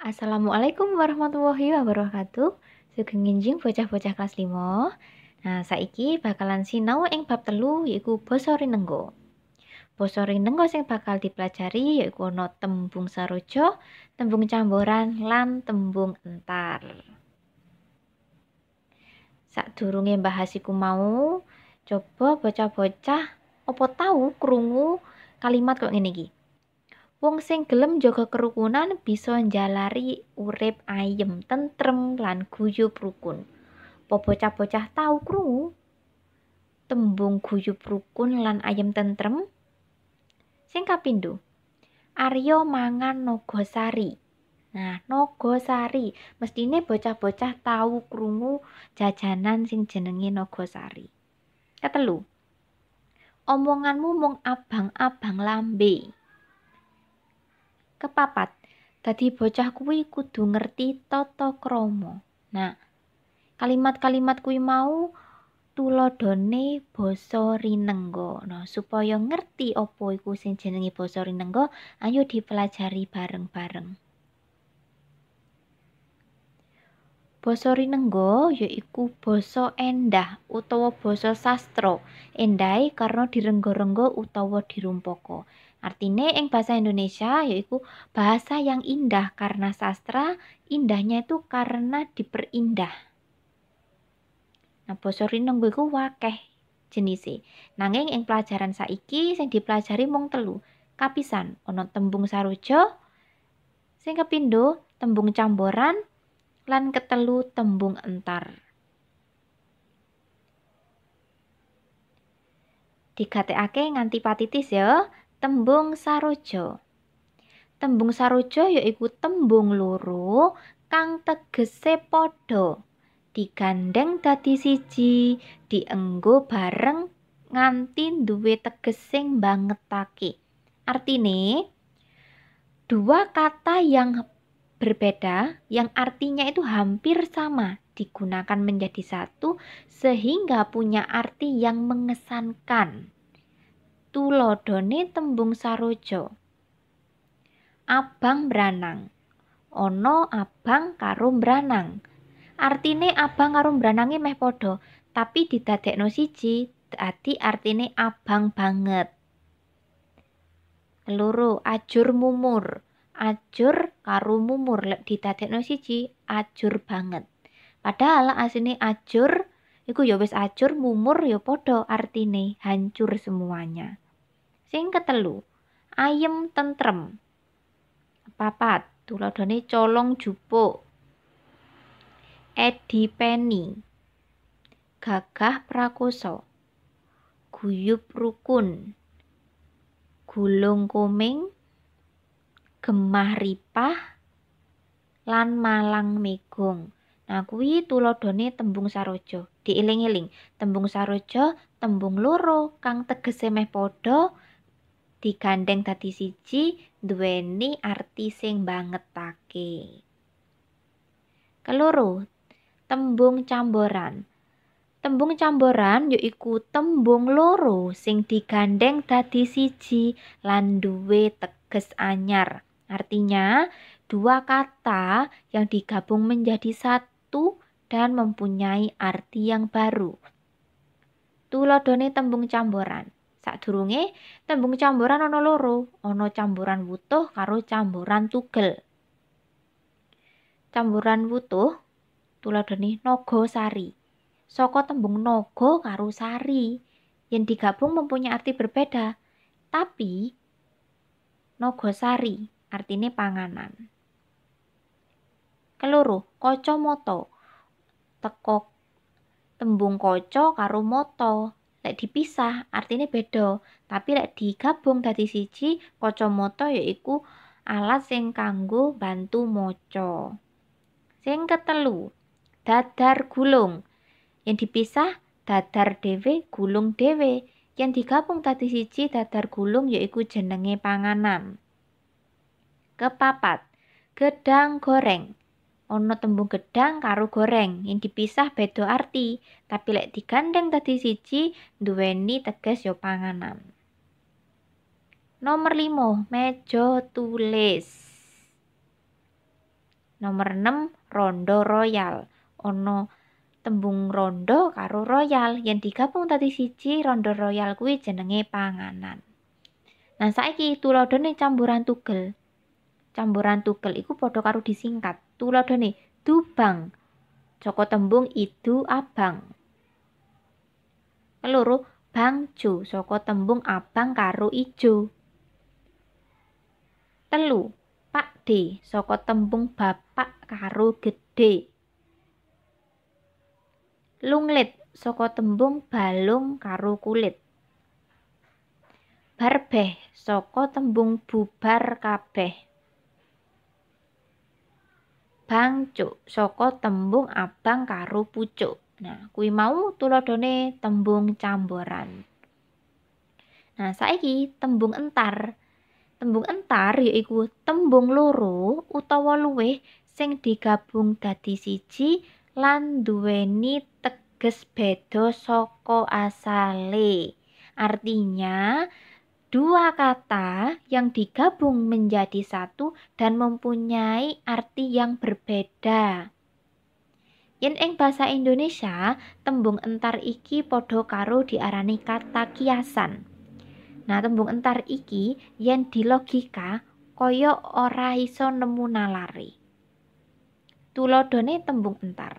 Assalamualaikum warahmatullahi wabarakatuh. Sugeng nginjing bocah-bocah kelas 5. Nah, saiki bakalan sinau ing bab telu yaiku basa rinenggo. Basa rinenggo sing bakal dipelajari yaiku ana tembung saroja, tembung camboran, lan tembung entar. Sadurunge bahas iku mau, coba bocah-bocah apa tahu krungu kalimat kok ngene iki? Wong sing gelem jaga kerukunan bisa njalari urip ayem, tentrem lan guyub rukun. Po bocah-bocah tau krungu tembung guyub rukun lan ayem tentrem? Sing kapindho. Arya mangan nogosari. Nah, nogosari mestine bocah-bocah tau krungu jajanan sing jenenge nogosari. Ketelu. Omonganmu mung abang-abang lambe. kepapat dadi bocah kuwi kudu ngerti tata kromo nah kalimat-kalimat kuwi mau tulodone basa rinenggo supaya ngerti apa iku sing jenenge basa rinenggo ayo dipelajari bareng-bareng Basa rinenggo yaiku basa endah utawa basa sastra. Endahe karena direnggo-renggo utawa dirumpaka. Artine ing bahasa Indonesia yaitu bahasa yang indah karena sastra indahnya itu karena diperindah. Nah, basa rineng iku wakeh jenise. Nanging ing pelajaran saiki sing dipelajari mung telu. Kapisan ana tembung sarujo, sing kepindo tembung camboran, lan ketelu tembung entar. digatekake nganti patitis ya. Tembung sarojo. Tembung sarojo yaiku tembung luru, kang tegese padha. Digandeng dadi siji, dienggo bareng nganti duwe banget sing Arti Artine dua kata yang berbeda yang artinya itu hampir sama digunakan menjadi satu sehingga punya arti yang mengesankan. Tuladhane tembung saroja. Abang branang. ono abang karo branang. Artine abang karo branange meh padha, tapi didadekno siji, dadi artine abang banget. Loro, ajur mumur. Ajur karo mumur lek didadekno siji, ajur banget. Padahal asini ajur iku ya wis acur mumur ya padha artine hancur semuanya sing ketelu ayem tentrem papat tuladane colong jupuk Edi Penny gagah prakoso guyub rukun gulung komeng gemah ripah lan malang megong Nah, kuwi tuladhane tembung sarojo. Diiling-iling, tembung sarojo tembung loro kang tegese meh padha digandeng dadi siji duweni arti sing bangetake. Keloro, tembung camboran. Tembung camboran yaiku tembung loro sing digandeng dadi siji lan duwe teges anyar. Artinya, dua kata yang digabung menjadi satu waktu dan mempunyai arti yang baru. Tuladhane tembung camboran. Sadurunge tembung camboran ana loro, ana camboran wutuh karo camboran tugel. Camboran wutuh tuladhane naga sari. Saka tembung naga karo sari yang digabung mempunyai arti berbeda. Tapi nogo sari artinya panganan. Keloro, kaca mata. Teko tembung kaca karo mata. Lek dipisah artinya beda, tapi lek digabung dadi siji, moto yaiku alat sing kanggo bantu maca. Sing ketelu, dadar gulung. Yang dipisah dadar dhewe, gulung dhewe. Yang digabung tadi siji dadar gulung yaiku jenenge panganan. Kepapat, gedang goreng. Ono tembung gedang karo goreng yang dipisah bedo arti, tapi lek digandeng tadi siji duweni teges yo ya panganan. Nomor 5, mejo tulis. Nomor enam rondo royal. Ono tembung rondo karo royal yang digabung tadi siji rondo royal kuwi jenenge panganan. Nah saiki tulodone campuran tugel. Campuran tukel, iku padha karo disingkat. tuladane dubang. Joko tembung itu abang. Keloro bangjo soko tembung abang karo ijo. Telu pakde soko tembung bapak karo gede. lunglet soko tembung balung karo kulit. Barbeh soko tembung bubar kabeh cuk Soko tembung abang karo pucuk. Nah, kui mau tulodone tembung camboran. Nah, saiki tembung entar. Tembung entar yaiku tembung loro utawa luwih sing digabung dadi siji lan duweni teges bedo Soko asale. Artinya, dua kata yang digabung menjadi satu dan mempunyai arti yang berbeda. Yen ing bahasa Indonesia, tembung entar iki podo karo diarani kata kiasan. Nah, tembung entar iki yen di logika kaya ora iso nemu nalari. Tulodone tembung entar.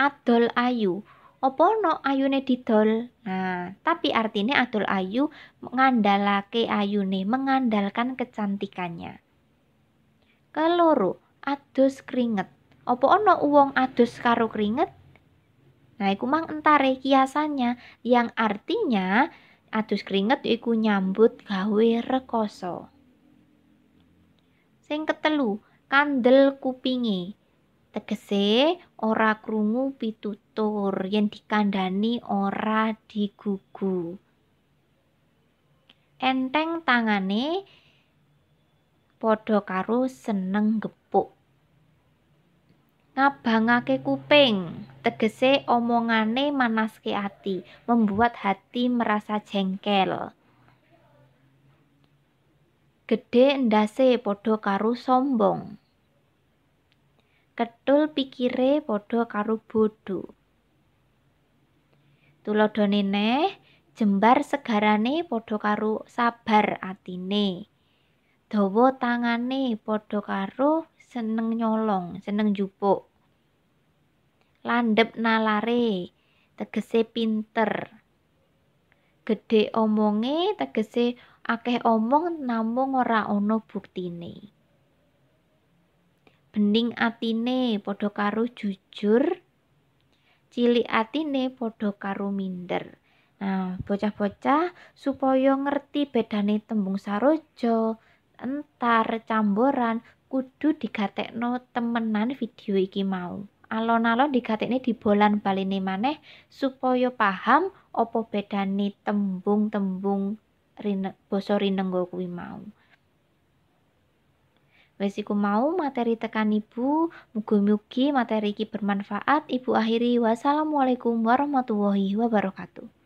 Adol ayu opo no ayune didol nah tapi artinya atul ayu ngandalake ayune mengandalkan kecantikannya keloro adus keringet opo ono uwong adus karo keringet nah iku mang entare kiasannya yang artinya adus keringet iku nyambut gawe rekoso sing ketelu kandel kupingi tegese ora krungu pitutur yen dikandhani ora digugu enteng tangane padha karo seneng gepuk ngabangake kuping tegese omongane manaske ati membuat hati merasa jengkel gede ndase padha karo sombong Ketul pikire padha karo bodho. Tulodone ne, jembar segarane padha karo sabar atine. Dawa tangane padha karo seneng nyolong, seneng jupuk. Landhep nalare, tegese pinter. Gedhe omonge tegese akeh omong namung ora ana buktine. bening atine padha karo jujur cilik atine padha karo minder nah bocah-bocah supaya ngerti bedane tembung sarojo entar camboran kudu digatekno temenan video iki mau alon-alon digatekne di bolan baline maneh supaya paham apa bedane tembung-tembung rine, rinenggo kuwi mau Wes mau materi tekan Ibu. Mugi-mugi materi iki bermanfaat. Ibu akhiri wassalamualaikum warahmatullahi wabarakatuh.